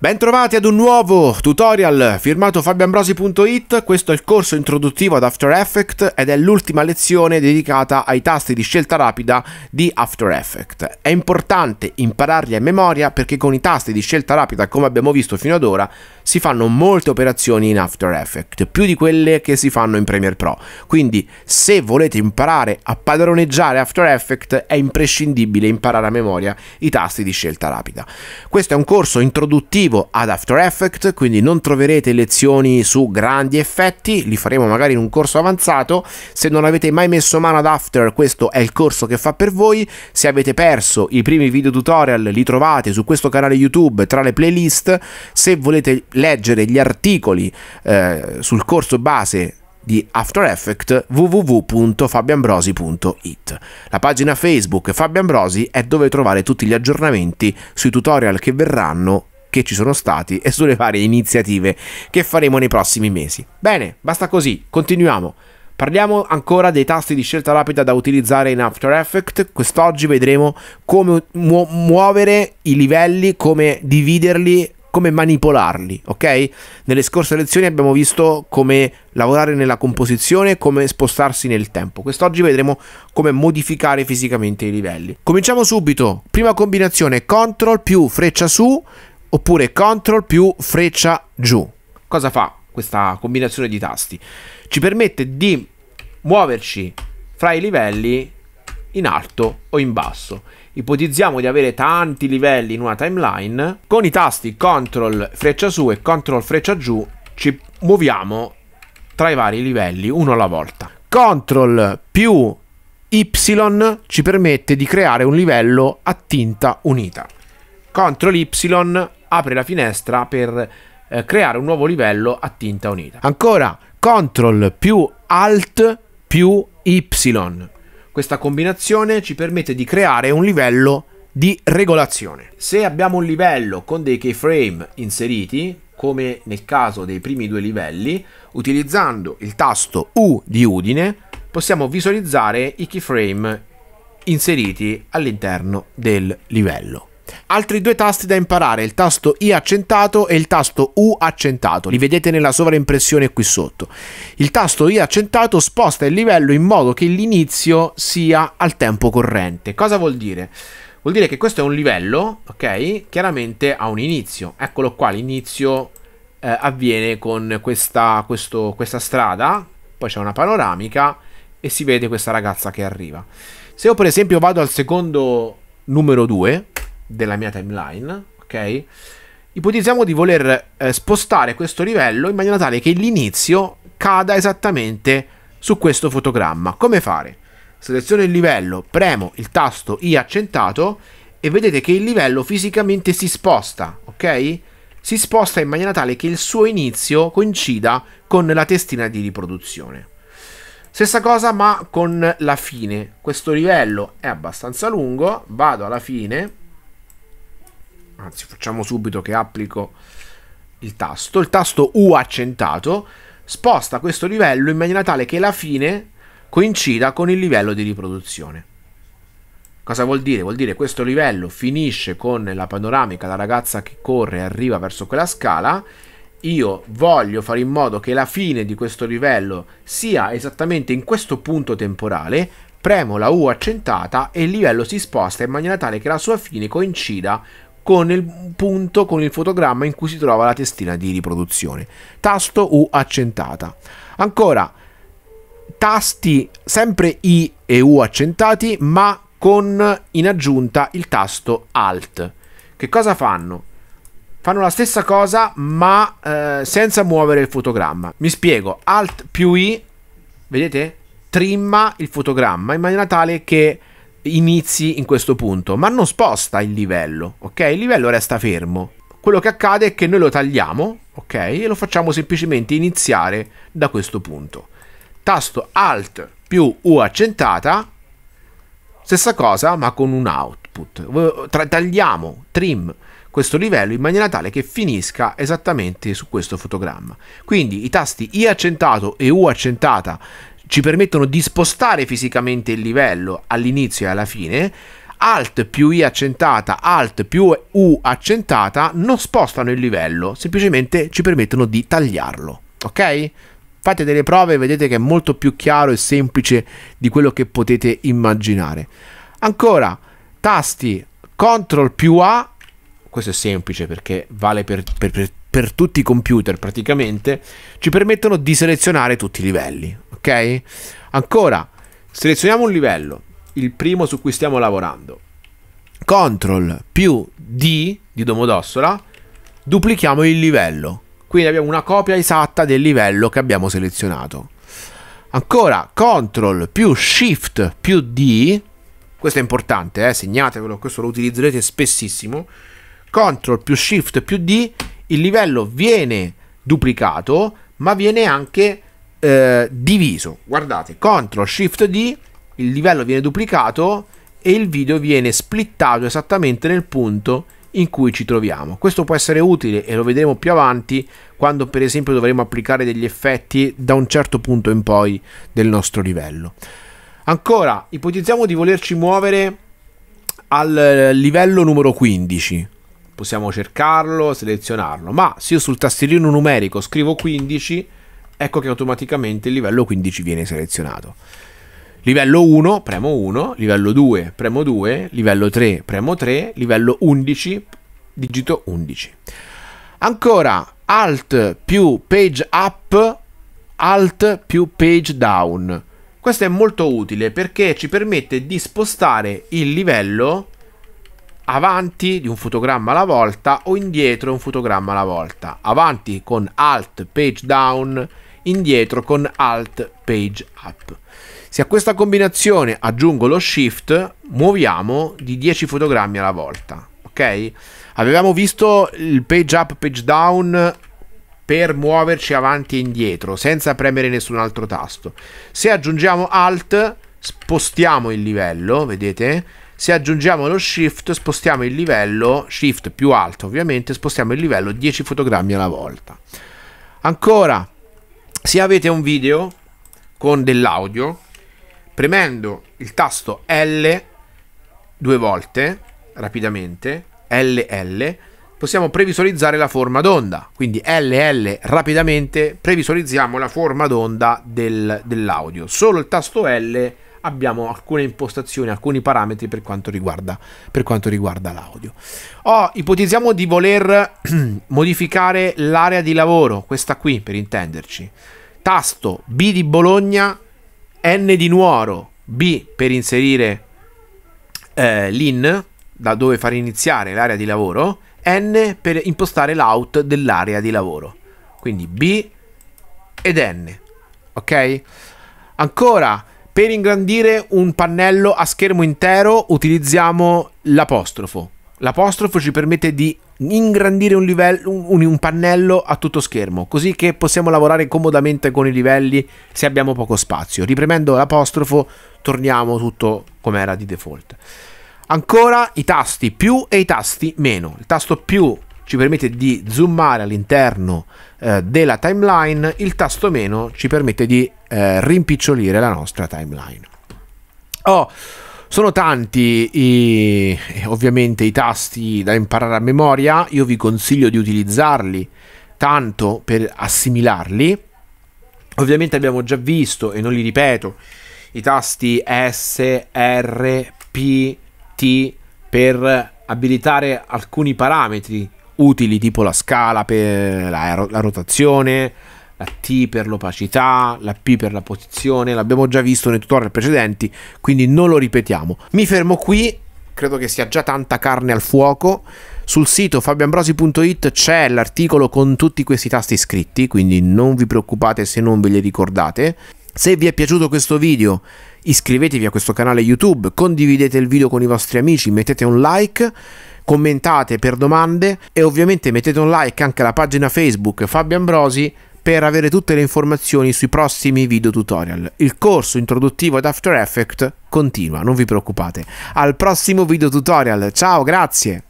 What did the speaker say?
Bentrovati ad un nuovo tutorial firmato fabioambrosi.it, questo è il corso introduttivo ad After Effects ed è l'ultima lezione dedicata ai tasti di scelta rapida di After Effects. È importante impararli a memoria perché con i tasti di scelta rapida, come abbiamo visto fino ad ora, si fanno molte operazioni in After Effects, più di quelle che si fanno in Premiere Pro. Quindi se volete imparare a padroneggiare After Effects è imprescindibile imparare a memoria i tasti di scelta rapida. Questo è un corso introduttivo ad After Effects, quindi non troverete lezioni su grandi effetti, li faremo magari in un corso avanzato. Se non avete mai messo mano ad After, questo è il corso che fa per voi. Se avete perso i primi video tutorial li trovate su questo canale YouTube tra le playlist. Se volete leggere gli articoli eh, sul corso base di After Effects www.fabianbrosi.it. La pagina Facebook Fabian Brosi è dove trovare tutti gli aggiornamenti sui tutorial che verranno che ci sono stati e sulle varie iniziative che faremo nei prossimi mesi. Bene, basta così, continuiamo. Parliamo ancora dei tasti di scelta rapida da utilizzare in After Effects. Quest'oggi vedremo come muovere i livelli, come dividerli come manipolarli, ok? Nelle scorse lezioni abbiamo visto come lavorare nella composizione, come spostarsi nel tempo. Quest'oggi vedremo come modificare fisicamente i livelli. Cominciamo subito. Prima combinazione, CTRL più freccia su oppure CTRL più freccia giù. Cosa fa questa combinazione di tasti? Ci permette di muoverci fra i livelli in alto o in basso ipotizziamo di avere tanti livelli in una timeline, con i tasti CTRL freccia su e CTRL freccia giù ci muoviamo tra i vari livelli uno alla volta. CTRL più Y ci permette di creare un livello a tinta unita. CTRL Y apre la finestra per eh, creare un nuovo livello a tinta unita. Ancora CTRL più ALT più Y questa combinazione ci permette di creare un livello di regolazione. Se abbiamo un livello con dei keyframe inseriti, come nel caso dei primi due livelli, utilizzando il tasto U di Udine possiamo visualizzare i keyframe inseriti all'interno del livello. Altri due tasti da imparare, il tasto I accentato e il tasto U accentato, li vedete nella sovraimpressione qui sotto. Il tasto I accentato sposta il livello in modo che l'inizio sia al tempo corrente. Cosa vuol dire? Vuol dire che questo è un livello, ok? Chiaramente ha un inizio. Eccolo qua, l'inizio eh, avviene con questa, questo, questa strada, poi c'è una panoramica e si vede questa ragazza che arriva. Se io per esempio vado al secondo numero 2, della mia timeline, ok? Ipotizziamo di voler eh, spostare questo livello in maniera tale che l'inizio cada esattamente su questo fotogramma. Come fare? Seleziono il livello, premo il tasto I accentato e vedete che il livello fisicamente si sposta, ok? Si sposta in maniera tale che il suo inizio coincida con la testina di riproduzione. Stessa cosa ma con la fine. Questo livello è abbastanza lungo, vado alla fine, anzi facciamo subito che applico il tasto, il tasto U accentato sposta questo livello in maniera tale che la fine coincida con il livello di riproduzione. Cosa vuol dire? Vuol dire che questo livello finisce con la panoramica, la ragazza che corre e arriva verso quella scala. Io voglio fare in modo che la fine di questo livello sia esattamente in questo punto temporale. Premo la U accentata e il livello si sposta in maniera tale che la sua fine coincida con il punto con il fotogramma in cui si trova la testina di riproduzione. Tasto U accentata. Ancora, tasti sempre I e U accentati, ma con in aggiunta il tasto Alt. Che cosa fanno? Fanno la stessa cosa, ma eh, senza muovere il fotogramma. Mi spiego, Alt più I, vedete? Trimma il fotogramma in maniera tale che inizi in questo punto, ma non sposta il livello, ok? Il livello resta fermo. Quello che accade è che noi lo tagliamo, ok? E lo facciamo semplicemente iniziare da questo punto. Tasto Alt più U accentata, stessa cosa ma con un output. Tra tagliamo, trim questo livello in maniera tale che finisca esattamente su questo fotogramma. Quindi i tasti I accentato e U accentata ci permettono di spostare fisicamente il livello all'inizio e alla fine, Alt più I accentata, Alt più U accentata non spostano il livello, semplicemente ci permettono di tagliarlo. Ok? Fate delle prove e vedete che è molto più chiaro e semplice di quello che potete immaginare. Ancora, tasti CTRL più A, questo è semplice perché vale per, per, per, per tutti i computer praticamente, ci permettono di selezionare tutti i livelli ok? Ancora, selezioniamo un livello, il primo su cui stiamo lavorando. Ctrl più D di Domodossola, duplichiamo il livello. Quindi abbiamo una copia esatta del livello che abbiamo selezionato. Ancora, Ctrl più Shift più D, questo è importante, eh, segnatevelo, questo lo utilizzerete spessissimo. Ctrl più Shift più D, il livello viene duplicato, ma viene anche duplicato eh, diviso, guardate, CTRL SHIFT D, il livello viene duplicato e il video viene splittato esattamente nel punto in cui ci troviamo. Questo può essere utile e lo vedremo più avanti quando per esempio dovremo applicare degli effetti da un certo punto in poi del nostro livello. Ancora, ipotizziamo di volerci muovere al livello numero 15. Possiamo cercarlo, selezionarlo, ma se io sul tastierino numerico scrivo 15, ecco che automaticamente il livello 15 viene selezionato. Livello 1, premo 1, livello 2, premo 2, livello 3, premo 3, livello 11, digito 11. Ancora Alt più page up, Alt più page down. Questo è molto utile perché ci permette di spostare il livello avanti di un fotogramma alla volta o indietro un fotogramma alla volta. Avanti con Alt page down indietro con Alt Page Up. Se a questa combinazione aggiungo lo Shift, muoviamo di 10 fotogrammi alla volta. Ok? Avevamo visto il page up, page down per muoverci avanti e indietro senza premere nessun altro tasto. Se aggiungiamo Alt, spostiamo il livello, vedete? Se aggiungiamo lo Shift, spostiamo il livello, Shift più alto ovviamente, spostiamo il livello 10 fotogrammi alla volta. Ancora, se avete un video con dell'audio, premendo il tasto L due volte, rapidamente, LL, possiamo previsualizzare la forma d'onda. Quindi LL rapidamente previsualizziamo la forma d'onda del, dell'audio. Solo il tasto L abbiamo alcune impostazioni, alcuni parametri per quanto riguarda, per quanto riguarda l'audio. Oh, ipotizziamo di voler modificare l'area di lavoro, questa qui per intenderci. Tasto B di Bologna, N di Nuoro, B per inserire eh, l'in, da dove far iniziare l'area di lavoro, N per impostare l'out dell'area di lavoro. Quindi B ed N. Ok? Ancora, per ingrandire un pannello a schermo intero utilizziamo l'apostrofo. L'apostrofo ci permette di ingrandire un, livello, un, un, pannello a tutto schermo, così che possiamo lavorare comodamente con i livelli se abbiamo poco spazio. Ripremendo l'apostrofo torniamo tutto come era di default. Ancora i tasti più e i tasti meno. Il tasto più ci permette di zoomare all'interno eh, della timeline, il tasto meno ci permette di eh, rimpicciolire la nostra timeline. Oh, sono tanti i, ovviamente i tasti da imparare a memoria, io vi consiglio di utilizzarli tanto per assimilarli. Ovviamente abbiamo già visto e non li ripeto i tasti S, R, P, T per abilitare alcuni parametri utili tipo la scala per la, la rotazione, la T per l'opacità, la P per la posizione, l'abbiamo già visto nei tutorial precedenti, quindi non lo ripetiamo. Mi fermo qui, credo che sia già tanta carne al fuoco. Sul sito fabioambrosi.it c'è l'articolo con tutti questi tasti scritti, quindi non vi preoccupate se non ve li ricordate. Se vi è piaciuto questo video iscrivetevi a questo canale YouTube, condividete il video con i vostri amici, mettete un like, commentate per domande e ovviamente mettete un like anche alla pagina Facebook Fabio Ambrosi per avere tutte le informazioni sui prossimi video tutorial. Il corso introduttivo ad After Effects continua, non vi preoccupate. Al prossimo video tutorial, ciao, grazie!